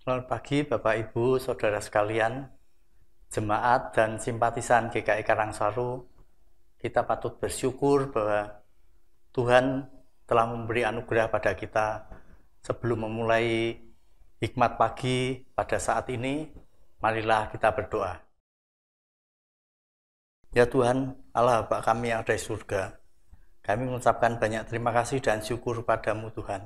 Selamat pagi Bapak Ibu, Saudara sekalian, jemaat dan simpatisan GKI e Karangsaru. Kita patut bersyukur bahwa Tuhan telah memberi anugerah pada kita sebelum memulai hikmat pagi pada saat ini. Marilah kita berdoa. Ya Tuhan, Allah Bapa kami yang ada di surga, kami mengucapkan banyak terima kasih dan syukur padamu Tuhan,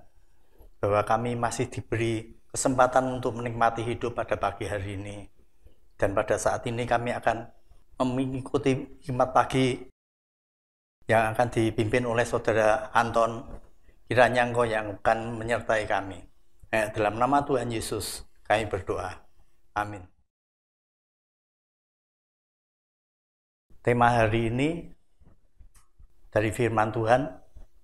bahwa kami masih diberi kesempatan untuk menikmati hidup pada pagi hari ini. Dan pada saat ini kami akan mengikuti hikmat pagi yang akan dipimpin oleh Saudara Anton. Kiranya yang akan menyertai kami. Eh, dalam nama Tuhan Yesus kami berdoa. Amin. Tema hari ini dari firman Tuhan,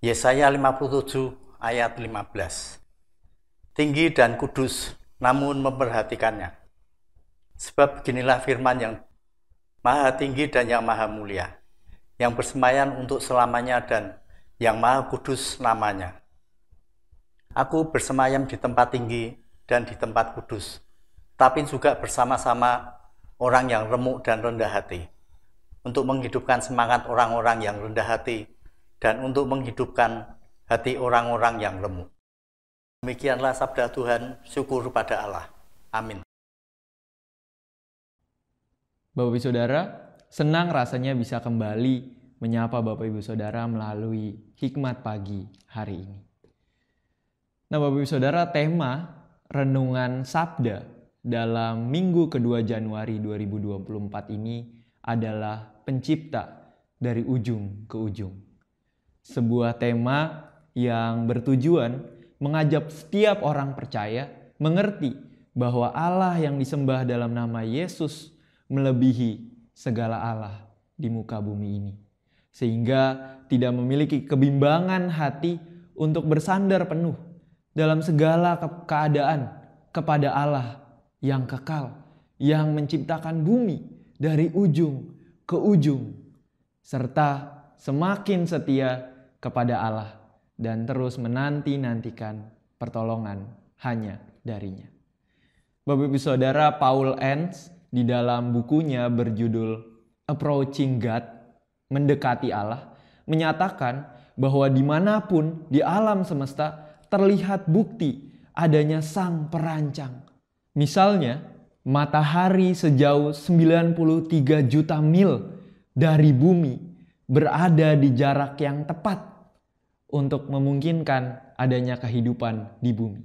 Yesaya 57 ayat 15 tinggi dan kudus, namun memperhatikannya. Sebab beginilah firman yang maha tinggi dan yang maha mulia, yang bersemayan untuk selamanya dan yang maha kudus namanya. Aku bersemayam di tempat tinggi dan di tempat kudus, tapi juga bersama-sama orang yang remuk dan rendah hati, untuk menghidupkan semangat orang-orang yang rendah hati, dan untuk menghidupkan hati orang-orang yang remuk. Demikianlah sabda Tuhan, syukur pada Allah. Amin. Bapak Ibu Saudara, senang rasanya bisa kembali menyapa Bapak Ibu Saudara melalui hikmat pagi hari ini. Nah Bapak Ibu Saudara, tema renungan sabda dalam minggu kedua Januari 2024 ini adalah pencipta dari ujung ke ujung. Sebuah tema yang bertujuan mengajak setiap orang percaya mengerti bahwa Allah yang disembah dalam nama Yesus melebihi segala Allah di muka bumi ini. Sehingga tidak memiliki kebimbangan hati untuk bersandar penuh dalam segala ke keadaan kepada Allah yang kekal, yang menciptakan bumi dari ujung ke ujung, serta semakin setia kepada Allah dan terus menanti-nantikan pertolongan hanya darinya. Bapak Ibu Saudara Paul Enns di dalam bukunya berjudul Approaching God, Mendekati Allah, menyatakan bahwa dimanapun di alam semesta terlihat bukti adanya sang perancang. Misalnya, matahari sejauh 93 juta mil dari bumi berada di jarak yang tepat untuk memungkinkan adanya kehidupan di bumi.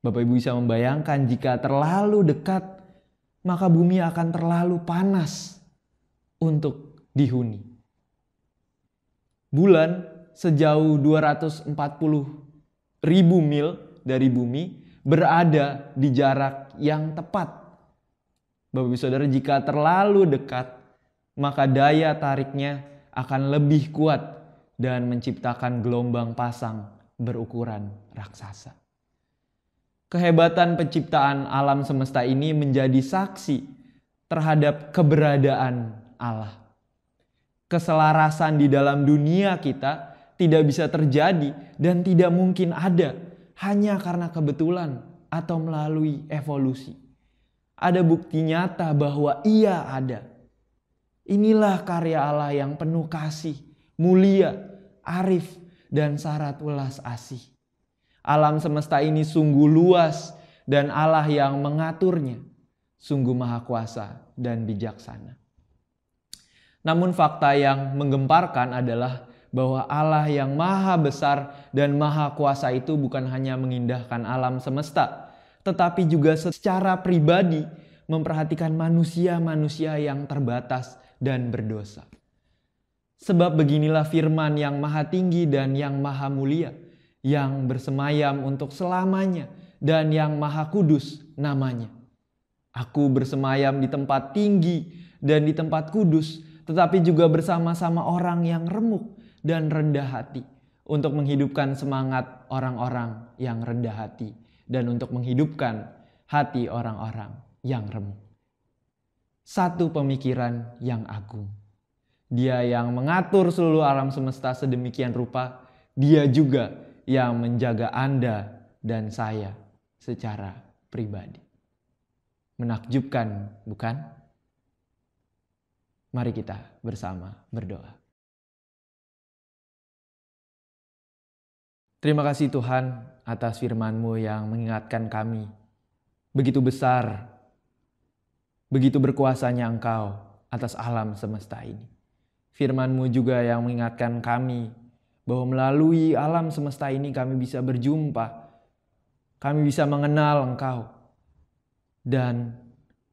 Bapak Ibu bisa membayangkan jika terlalu dekat, maka bumi akan terlalu panas untuk dihuni. Bulan sejauh 240 ribu mil dari bumi berada di jarak yang tepat. Bapak Ibu Saudara, jika terlalu dekat, maka daya tariknya akan lebih kuat dan menciptakan gelombang pasang berukuran raksasa. Kehebatan penciptaan alam semesta ini menjadi saksi terhadap keberadaan Allah. Keselarasan di dalam dunia kita tidak bisa terjadi dan tidak mungkin ada hanya karena kebetulan atau melalui evolusi. Ada bukti nyata bahwa ia ada. Inilah karya Allah yang penuh kasih mulia, arif, dan syarat welas asih. Alam semesta ini sungguh luas dan Allah yang mengaturnya sungguh maha kuasa dan bijaksana. Namun fakta yang menggemparkan adalah bahwa Allah yang maha besar dan maha kuasa itu bukan hanya mengindahkan alam semesta, tetapi juga secara pribadi memperhatikan manusia-manusia yang terbatas dan berdosa. Sebab beginilah firman yang maha tinggi dan yang maha mulia, yang bersemayam untuk selamanya dan yang maha kudus namanya. Aku bersemayam di tempat tinggi dan di tempat kudus, tetapi juga bersama-sama orang yang remuk dan rendah hati untuk menghidupkan semangat orang-orang yang rendah hati dan untuk menghidupkan hati orang-orang yang remuk. Satu pemikiran yang agung. Dia yang mengatur seluruh alam semesta sedemikian rupa, dia juga yang menjaga Anda dan saya secara pribadi. Menakjubkan, bukan? Mari kita bersama berdoa. Terima kasih Tuhan atas firman-Mu yang mengingatkan kami. Begitu besar, begitu berkuasanya Engkau atas alam semesta ini. Firmanmu juga yang mengingatkan kami bahwa melalui alam semesta ini kami bisa berjumpa, kami bisa mengenal Engkau, dan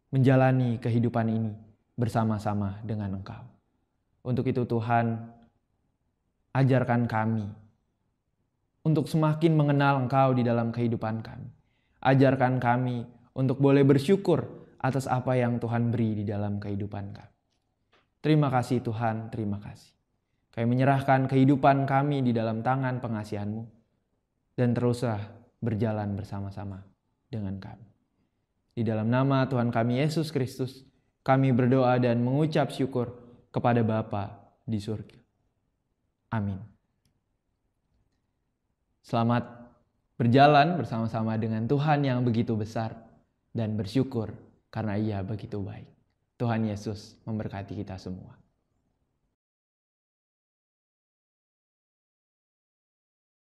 menjalani kehidupan ini bersama-sama dengan Engkau. Untuk itu Tuhan, ajarkan kami untuk semakin mengenal Engkau di dalam kehidupan kami. Ajarkan kami untuk boleh bersyukur atas apa yang Tuhan beri di dalam kehidupan kami. Terima kasih Tuhan, terima kasih. Kami menyerahkan kehidupan kami di dalam tangan pengasihan-Mu dan teruslah berjalan bersama-sama dengan kami. Di dalam nama Tuhan kami Yesus Kristus, kami berdoa dan mengucap syukur kepada Bapa di surga. Amin. Selamat berjalan bersama-sama dengan Tuhan yang begitu besar dan bersyukur karena Ia begitu baik. Tuhan Yesus memberkati kita semua.